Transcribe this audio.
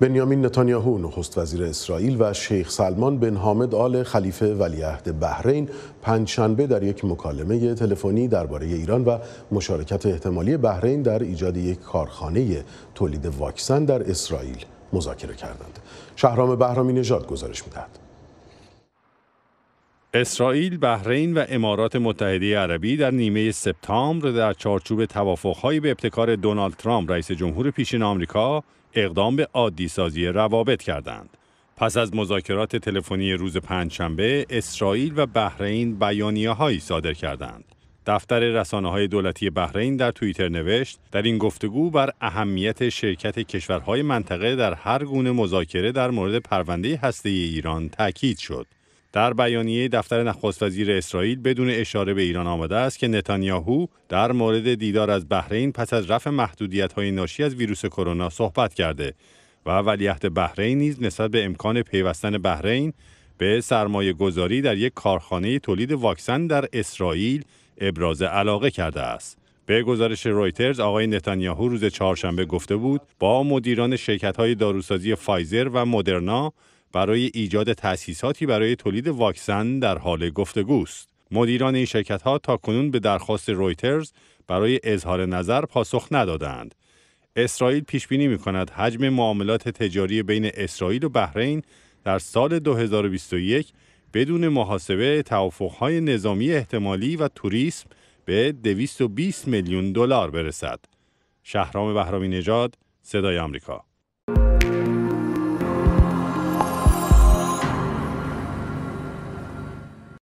بنیامین نتانیاهو نخست وزیر اسرائیل و شیخ سلمان بن حامد آل خلیفه ولیعهد بحرین پنجشنبه در یک مکالمه تلفنی درباره ایران و مشارکت احتمالی بحرین در ایجاد یک کارخانه تولید واکسن در اسرائیل مذاکره کردند. شهرام بهرامی نژاد گزارش می‌دهد. اسرائیل، بحرین و امارات متحده عربی در نیمه سپتامبر در چارچوب توافقهایی به ابتکار دونالد ترامپ رئیس جمهور پیشین آمریکا اقدام به عادی سازی روابط کردند. پس از مذاکرات تلفنی روز پنجشنبه، اسرائیل و بحرین بیانیه‌هایی صادر کردند. دفتر رسانه های دولتی بحرین در توییتر نوشت در این گفتگو بر اهمیت شرکت کشورهای منطقه در هر گونه مذاکره در مورد پرونده هسته ایران تاکید شد. در بیانیه دفتر نخست وزیر اسرائیل بدون اشاره به ایران آمده است که نتانیاهو در مورد دیدار از بحرین پس از رفع محدودیت های ناشی از ویروس کرونا صحبت کرده و ولیعهد بحرین نیز نسبت به امکان پیوستن بحرین به سرمایه گذاری در یک کارخانه تولید واکسن در اسرائیل ابراز علاقه کرده است. به گزارش رویترز آقای نتانیاهو روز چهارشنبه گفته بود با مدیران شرکت داروسازی فایزر و مدرنا برای ایجاد تأسیساتی برای تولید واکسن در حال گفتگوست. مدیران این شرکت ها تا کنون به درخواست رویترز برای اظهار نظر پاسخ ندادند. اسرائیل پیش بینی می کند حجم معاملات تجاری بین اسرائیل و بحرین در سال 2021 بدون محاسبه توافقهای نظامی احتمالی و توریسم به 220 میلیون دلار برسد. شهرام بهرامی نژاد، صدای آمریکا